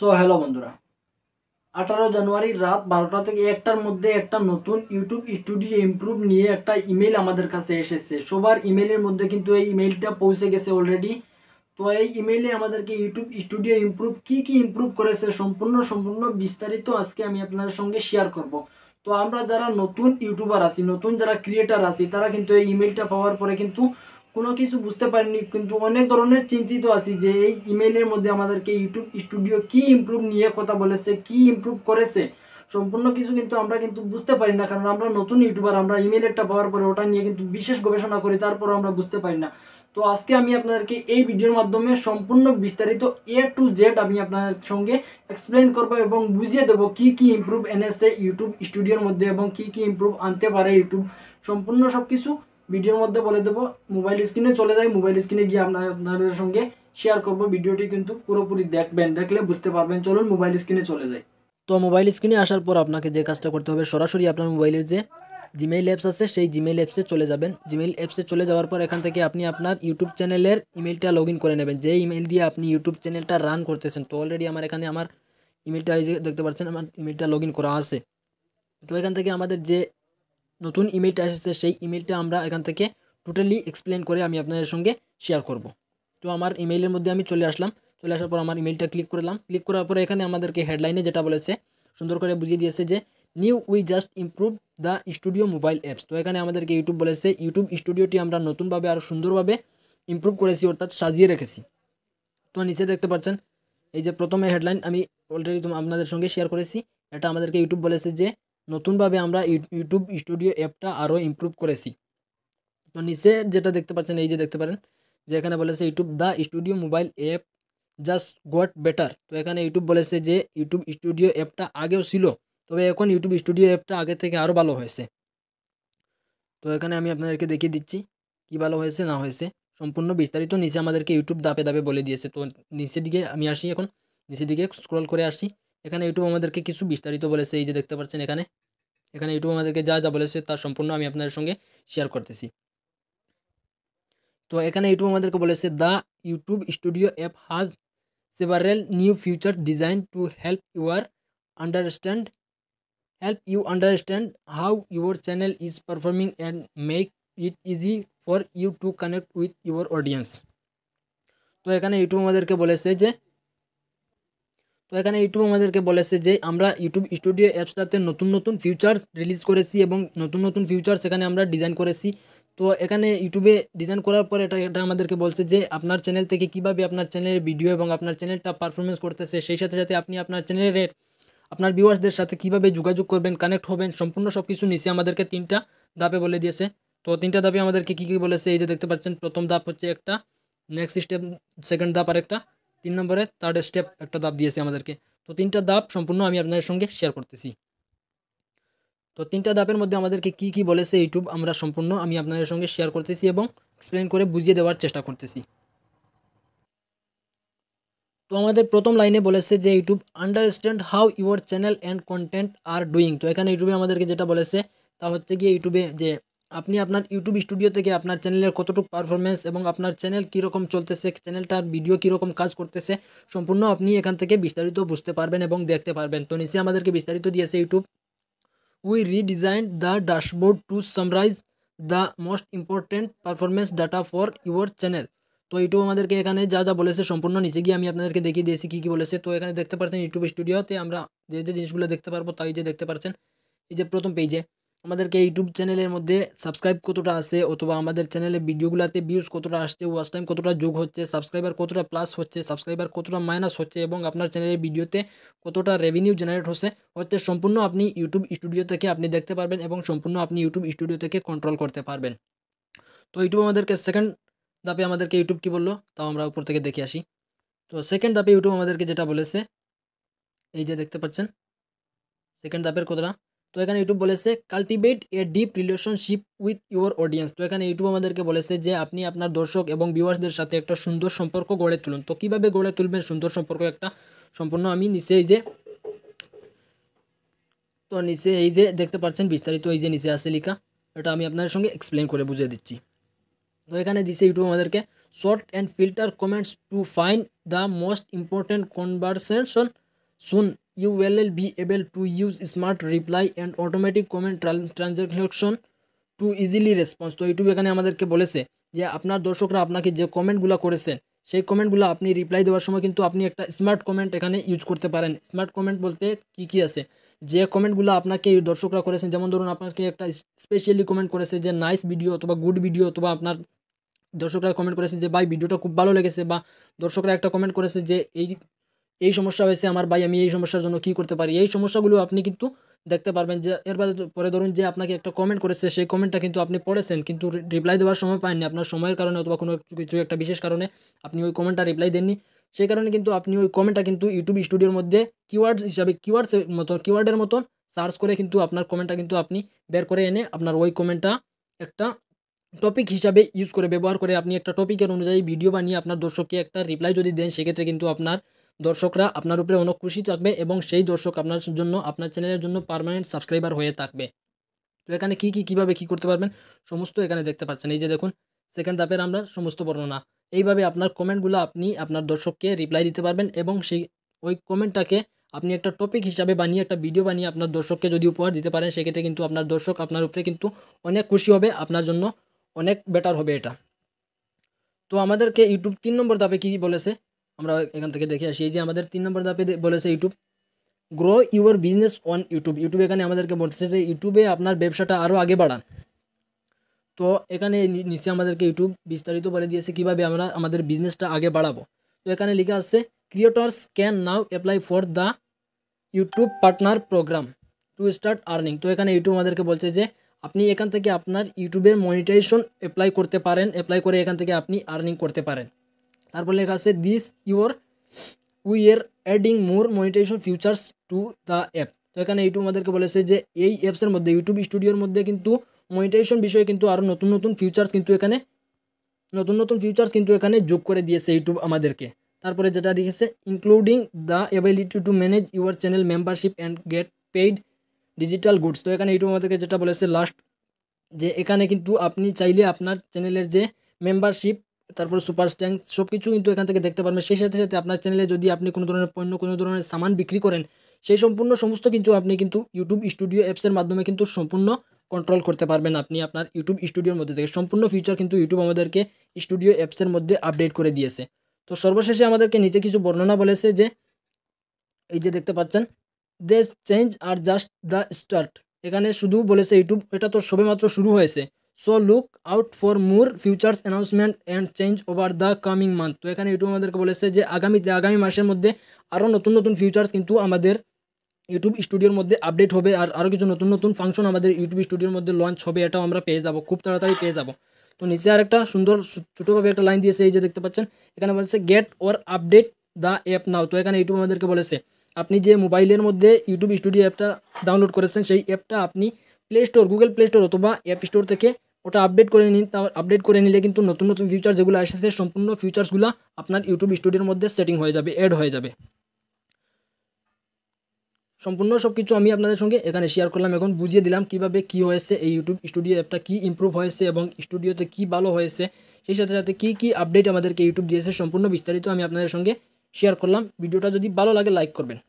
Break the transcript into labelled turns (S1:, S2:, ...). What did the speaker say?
S1: so hello বন্ধুরা আঠারো জানুয়ারি রাত বারোটা থেকে একটার মধ্যে একটা নতুন ইউটিউব স্টুডিও ইমপ্রুভ নিয়ে একটা ইমেল আমাদের কাছে এসেছে সবার ইমেলের মধ্যে কিন্তু এই ইমেলটা পৌঁছে গেছে অলরেডি তো এই ইমেলে আমাদেরকে ইউটিউব স্টুডিও ইমপ্রুভ কি কি ইমপ্রুভ করেছে সম্পূর্ণ সম্পূর্ণ বিস্তারিত আজকে আমি আপনাদের সঙ্গে শেয়ার করব তো আমরা যারা নতুন ইউটিউবার আছি নতুন যারা ক্রিয়েটার আছি তারা কিন্তু এই ইমেলটা পাওয়ার পরে কিন্তু কোনো কিছু বুঝতে পারিনি কিন্তু অনেক ধরনের চিন্তিত আছি যে এই ইমেলের মধ্যে আমাদেরকে ইউটিউব স্টুডিও কি ইমপ্রুভ নিয়ে কথা বলেছে কি ইমপ্রুভ করেছে সম্পূর্ণ কিছু কিন্তু আমরা কিন্তু বুঝতে পারি না কারণ আমরা নতুন ইউটিউবার আমরা ইমেল একটা পাওয়ার পরে ওটা নিয়ে কিন্তু বিশেষ গবেষণা করি তারপর আমরা বুঝতে পারি না তো আজকে আমি আপনাদেরকে এই ভিডিওর মাধ্যমে সম্পূর্ণ বিস্তারিত এ টু জেড আমি আপনাদের সঙ্গে এক্সপ্লেন করব এবং বুঝিয়ে দেব কি কি ইমপ্রুভ এনেছে ইউটিউব স্টুডিওর মধ্যে এবং কি কি ইমপ্রুভ আনতে পারে ইউটিউব সম্পূর্ণ সব কিছু ভিডিওর মধ্যে বলে দেবো মোবাইল স্ক্রিনে চলে যাই মোবাইল স্ক্রিনে গিয়ে আপনার আপনাদের সঙ্গে শেয়ার করব ভিডিওটি কিন্তু পুরোপুরি দেখবেন দেখলে বুঝতে পারবেন চলুন মোবাইল স্ক্রিনে চলে যাই তো মোবাইল স্ক্রিনে আসার পর আপনাকে যে কাজটা করতে হবে সরাসরি আপনার মোবাইলের যে জিমেইল অ্যাপস আছে সেই জিমেইল অ্যাপসে চলে যাবেন জিমেইল অ্যাপসে চলে যাওয়ার পর এখান থেকে আপনি আপনার ইউটিউব চ্যানেলের ইমেলটা লগ করে নেবেন যে ইমেল দিয়ে আপনি ইউটিউব চ্যানেলটা রান করতেছেন তো অলরেডি আমার এখানে আমার ইমেলটা দেখতে পাচ্ছেন আমার ইমেলটা লগ করা আছে তো এখান থেকে আমাদের যে নতুন ইমেলটা এসেছে সেই ইমেলটা আমরা এখান থেকে টোটালি এক্সপ্লেন করে আমি আপনাদের সঙ্গে শেয়ার করব তো আমার ইমেইলের মধ্যে আমি চলে আসলাম চলে আসার পর আমার ইমেলটা ক্লিক করলাম ক্লিক করার পরে এখানে আমাদেরকে হেডলাইনে যেটা বলেছে সুন্দর করে বুঝিয়ে দিয়েছে যে new we just improve the studio mobile apps তো এখানে আমাদেরকে ইউটিউব বলেছে ইউটিউব স্টুডিওটি আমরা নতুনভাবে আরও সুন্দরভাবে ইম্প্রুভ করেছি অর্থাৎ সাজিয়ে রেখেছি তো নিচে দেখতে পাচ্ছেন এই যে প্রথমে হেডলাইন আমি অলরেডি আপনাদের সঙ্গে শেয়ার করেছি এটা আমাদেরকে ইউটিউব বলেছে যে নতুনভাবে আমরা ইউটিউব স্টুডিও অ্যাপটা আরও ইম্প্রুভ করেছি তো নিচে যেটা দেখতে পাচ্ছেন এই যে দেখতে পারেন যে এখানে বলেছে YouTube the studio mobile app just got better তো এখানে ইউটিউব বলেছে যে ইউটিউব স্টুডিও অ্যাপটা আগেও ছিল তবে এখন ইউটিউব স্টুডিও অ্যাপটা আগে থেকে আরও ভালো হয়েছে তো এখানে আমি আপনাদেরকে দেখিয়ে দিচ্ছি কি ভালো হয়েছে না হয়েছে সম্পূর্ণ বিস্তারিত নিচে আমাদেরকে ইউটিউব দাপে দাপে বলে দিয়েছে তো নিচের দিকে আমি আসি এখন নিচের দিকে স্ক্রল করে আসি এখানে ইউটিউব আমাদেরকে কিছু বিস্তারিত বলেছে এই যে দেখতে পাচ্ছেন এখানে এখানে ইউটিউব আমাদেরকে যা যা বলেছে তার সম্পূর্ণ আমি আপনাদের সঙ্গে শেয়ার করতেছি তো এখানে ইউটিউব আমাদেরকে বলেছে the YouTube studio app has several new features design to help your understand help you understand how your channel is performing and make it easy for you to connect with your audience তো এখানে YouTube আমাদেরকে বলেছে যে তো এখানে YouTube আমাদেরকে বলেছে যে আমরা ইউটিউব স্টুডিও অ্যাপসটাতে নতুন নতুন ফিউচার্স রিলিজ করেছি এবং নতুন নতুন ফিউচার্স এখানে আমরা ডিজাইন করেছি তো এখানে ইউটিউবে ডিজাইন করার পর এটা এটা আমাদেরকে বলছে যে আপনার চ্যানেল থেকে কিভাবে আপনার চ্যানেলের ভিডিও এবং আপনার চ্যানেলটা পারফরমেন্স করতেছে সেই সাথে সাথে আপনি আপনার চ্যানেলের আপনার ভিউয়ার্সদের সাথে কিভাবে যোগাযোগ করবেন কানেক্ট হবেন সম্পূর্ণ সব কিছু নিচে আমাদেরকে তিনটা ধাপে বলে দিয়েছে তো তিনটা ধাপে আমাদেরকে কী কী বলেছে এই যে দেখতে পাচ্ছেন প্রথম ধাপ হচ্ছে একটা নেক্সট স্টেপ সেকেন্ড ধাপ আর একটা তিন নম্বরে থার্ড স্টেপ একটা দাব দিয়েছে আমাদেরকে তো তিনটা দাব সম্পূর্ণ আমি আপনাদের সঙ্গে শেয়ার করতেছি তো তিনটা দাপের মধ্যে আমাদেরকে কি কি বলেছে ইউটিউব আমরা সম্পূর্ণ আমি আপনাদের সঙ্গে শেয়ার করতেছি এবং এক্সপ্লেন করে বুঝিয়ে দেওয়ার চেষ্টা করতেছি তো আমাদের প্রথম লাইনে বলেছে যে YouTube understand how your channel and content are doing তো এখানে ইউটিউবে আমাদেরকে যেটা বলেছে তা হচ্ছে গিয়ে ইউটিউবে যে আপনি আপনার ইউটিউব স্টুডিও থেকে আপনার চ্যানেলের কতটুকু পারফরমেন্স এবং আপনার চ্যানেল কীরকম চলতেছে চ্যানেলটার ভিডিও কীরকম কাজ করতেছে সম্পূর্ণ আপনি এখান থেকে বিস্তারিত বুঝতে পারবেন এবং দেখতে পারবেন তো নিচে আমাদেরকে বিস্তারিত দিয়েছে YouTube we redesign the dashboard to summarise the most important performance data for your channel তো ইউটিউব আমাদেরকে এখানে যা যা বলেছে সম্পূর্ণ নিচে গিয়ে আমি আপনাদেরকে দেখিয়ে দিয়েছি কী কী বলেছে তো এখানে দেখতে পাচ্ছেন ইউটিউব স্টুডিওতে আমরা যে যে জিনিসগুলো দেখতে পারবো তাই যে দেখতে পাচ্ছেন এই যে প্রথম পেজে আমাদেরকে ইউটিউব চ্যানেলের মধ্যে সাবস্ক্রাইব কতটা আছে অথবা আমাদের চ্যানেলে ভিডিওগুলোতে ভিউজ কতটা আসছে ওয়াচ টাইম কতটা যোগ হচ্ছে সাবস্ক্রাইবার কতটা প্লাস হচ্ছে সাবস্ক্রাইবার কতটা মাইনাস হচ্ছে এবং আপনার চ্যানেলের ভিডিওতে কতটা রেভিনিউ জেনারেট হচ্ছে হচ্ছে সম্পূর্ণ আপনি ইউটিউব স্টুডিও থেকে আপনি দেখতে পারবেন এবং সম্পূর্ণ আপনি ইউটিউব স্টুডিও থেকে কন্ট্রোল করতে পারবেন তো ইউটিউব আমাদেরকে সেকেন্ড দাপে আমাদেরকে ইউটিউব কি বললো তাও আমরা উপর থেকে দেখে আসি তো সেকেন্ড দাপে ইউটিউব আমাদেরকে যেটা বলেছে এই যে দেখতে পাচ্ছেন সেকেন্ড দাপের কতটা তো এখানে ইউটিউব বলেছে cultivate a deep relationship with your audience তো এখানে ইউটিউব আমাদেরকে বলেছে যে আপনি আপনার দর্শক এবং ভিউয়ার্সদের সাথে একটা সুন্দর সম্পর্ক গড়ে তুলুন তো কীভাবে গড়ে তুলবেন সুন্দর সম্পর্ক একটা সম্পূর্ণ আমি নিচে যে তো নিচে এই যে দেখতে পাচ্ছেন বিস্তারিত এই যে নিচে আছে লিখা এটা আমি আপনাদের সঙ্গে এক্সপ্লেন করে বুঝিয়ে দিচ্ছি তো এখানে দিচ্ছে ইউটিউব আমাদেরকে sort and filter comments to find the most important conversation soon you will be able to use smart reply and automatic comment transaction to easily response তো ইউটিউব এখানে আমাদেরকে বলেছে যে আপনার দর্শকরা আপনাকে যে কমেন্টগুলো করেছেন সেই কমেন্টগুলো আপনি রিপ্লাই দেওয়ার সময় কিন্তু আপনি একটা স্মার্ট কমেন্ট এখানে ইউজ করতে পারেন স্মার্ট কমেন্ট বলতে কি কি আছে যে কমেন্টগুলো আপনাকে দর্শকরা করেছেন যেমন ধরুন আপনাকে একটা স্পেশালি কমেন্ট করেছে যে নাইস ভিডিও অথবা গুড ভিডিও অথবা আপনার দর্শকরা কমেন্ট করেছে যে ভাই ভিডিওটা খুব ভালো লেগেছে বা দর্শকরা একটা কমেন্ট করেছে যে এই এই সমস্যা হয়েছে আমার ভাই আমি এই সমস্যার জন্য কি করতে পারি এই সমস্যাগুলো আপনি কিন্তু দেখতে পারবেন যে এর পরে ধরুন যে আপনাকে একটা কমেন্ট করেছে সেই কমেন্টটা কিন্তু আপনি পড়েছেন কিন্তু রিপ্লাই দেওয়ার সময় পাননি আপনার সময়ের কারণে অথবা কোনো কিছু একটা বিশেষ কারণে আপনি ওই কমেন্টটা রিপ্লাই দেননি সেই কারণে কিন্তু আপনি ওই কমেন্টটা কিন্তু ইউটিউব স্টুডিওর মধ্যে কিওয়ার্ড হিসাবে কিওয়ার্ডসের মতো কিওয়ার্ডের মতন সার্চ করে কিন্তু আপনার কমেন্টটা কিন্তু আপনি বের করে এনে আপনার ওই কমেন্টটা একটা টপিক হিসাবে ইউজ করে ব্যবহার করে আপনি একটা টপিকের অনুযায়ী ভিডিও বানিয়ে আপনার দর্শককে একটা রিপ্লাই যদি দেন সেক্ষেত্রে কিন্তু আপনার দর্শকরা আপনার উপরে অনেক খুশি থাকবে এবং সেই দর্শক আপনার জন্য আপনার চ্যানেলের জন্য পারমানেন্ট সাবস্ক্রাইবার হয়ে থাকবে তো এখানে কী কী কীভাবে কী করতে পারবেন সমস্ত এখানে দেখতে পাচ্ছেন এই যে দেখুন সেকেন্ড ধাপের আমরা সমস্ত বর্ণনা এইভাবে আপনার কমেন্টগুলো আপনি আপনার দর্শককে রিপ্লাই দিতে পারবেন এবং সেই ওই কমেন্টটাকে আপনি একটা টপিক হিসাবে বানিয়ে একটা ভিডিও বানিয়ে আপনার দর্শককে যদি উপহার দিতে পারেন সেক্ষেত্রে কিন্তু আপনার দর্শক আপনার উপরে কিন্তু অনেক খুশি হবে আপনার জন্য অনেক বেটার হবে এটা তো আমাদেরকে ইউটিউব তিন নম্বর ধাপে কী বলেছে আমরা এইখান থেকে দেখি আছে এই যে আমাদের 3 নম্বরে দাপে বলেছে YouTube grow your business on YouTube YouTube এখানে আমাদেরকে বলছে যে ইউটিউবে আপনার ব্যবসাটা আরো আগে বাড়া তো এখানে নিচে আমাদেরকে ইউটিউব বিস্তারিত বলে দিয়েছে কিভাবে আমরা আমাদের বিজনেসটা আগে বাড়াবো তো এখানে লেখা আছে creators can now apply for the YouTube partner program to start earning তো এখানে ইউটিউব আমাদেরকে বলছে যে আপনি এইখান থেকে আপনার ইউটিউবের মনিটাইজেশন এপ্লাই করতে পারেন এপ্লাই করে এইখান থেকে আপনি আর্নিং করতে পারেন তারপরে লেখা আছে this your we are adding more monetization features to the app তো এখানে ইউটিউব আমাদেরকে বলেছে যে এই অ্যাপসের মধ্যে ইউটিউব স্টুডিওর মধ্যে কিন্তু মনিটাইজেশন বিষয়ে কিন্তু আরো নতুন নতুন ফিচারস কিন্তু এখানে নতুন নতুন ফিচারস কিন্তু এখানে যোগ করে দিয়েছে ইউটিউব আমাদেরকে তারপরে যেটা দেখছে including the ability to manage your channel membership and get paid digital goods তো এখানে ইউটিউব আমাদেরকে যেটা বলেছে লাস্ট যে এখানে কিন্তু আপনি চাইলে আপনার চ্যানেলের যে মেম্বারশিপ তারপর সুপার স্ট্যাঙ্ক সব কিছু কিন্তু এখান থেকে দেখতে পারবেন সেই সাথে সাথে আপনার চ্যানেলে যদি আপনি কোনো ধরনের পণ্য কোনো ধরনের সামান বিক্রি করেন সেই সম্পূর্ণ সমস্ত কিন্তু আপনি কিন্তু ইউটিউব স্টুডিও অ্যাপসের মাধ্যমে কিন্তু সম্পূর্ণ কন্ট্রোল করতে পারবেন আপনি আপনার ইউটিউব স্টুডিওর মধ্যে থেকে সম্পূর্ণ ফিউচার কিন্তু ইউটিউব আমাদেরকে স্টুডিও অ্যাপসের মধ্যে আপডেট করে দিয়েছে তো সর্বশেষে আমাদেরকে নিচে কিছু বর্ণনা বলেছে যে এই যে দেখতে পাচ্ছেন these change are just the start এখানে শুধু বলেছে ইউটিউব এটা তো সবেমাত্র শুরু হয়েছে so look out for more futures announcement and change over the coming month তো এখানে ইউটিউব আমাদেরকে বলেছে যে আগামীতে আগামী মাসের মধ্যে আরও নতুন নতুন ফিউচার্স কিন্তু আমাদের ইউটিউব স্টুডিওর মধ্যে আপডেট হবে আর আরও কিছু নতুন নতুন ফাংশন আমাদের ইউটিউব স্টুডিওর মধ্যে লঞ্চ হবে এটাও আমরা পেয়ে যাবো খুব তাড়াতাড়ি পেয়ে যাবো তো নিচে আর একটা সুন্দর ছোটোভাবে একটা লাইন দিয়েছে এই যে দেখতে পাচ্ছেন এখানে বলেছে get or update the app now তো এখানে ইউটিউব আমাদেরকে বলেছে আপনি যে মোবাইলের মধ্যে ইউটিউব স্টুডিও অ্যাপটা ডাউনলোড করেছেন সেই অ্যাপটা আপনি play store Google play store অথবা অ্যাপ স্টোর থেকে ওটা আপডেট করে নিন আপডেট করে নিলে কিন্তু নতুন নতুন ফিউচার যেগুলো এসেছে সম্পূর্ণ ফিউচার্সগুলো আপনার ইউটিউব স্টুডিওর মধ্যে সেটিং হয়ে যাবে অ্যাড হয়ে যাবে সম্পূর্ণ সব কিছু আমি আপনাদের সঙ্গে এখানে শেয়ার করলাম এখন বুঝিয়ে দিলাম কিভাবে কি হয়েছে এই ইউটিউব স্টুডিও অ্যাপটা কি ইম্প্রুভ হয়েছে এবং স্টুডিওতে কি ভালো হয়েছে সেই সাথে সাথে কী কী আপডেট আমাদেরকে ইউটিউব দিয়েছে সম্পূর্ণ বিস্তারিত আমি আপনাদের সঙ্গে শেয়ার করলাম ভিডিওটা যদি ভালো লাগে লাইক করবেন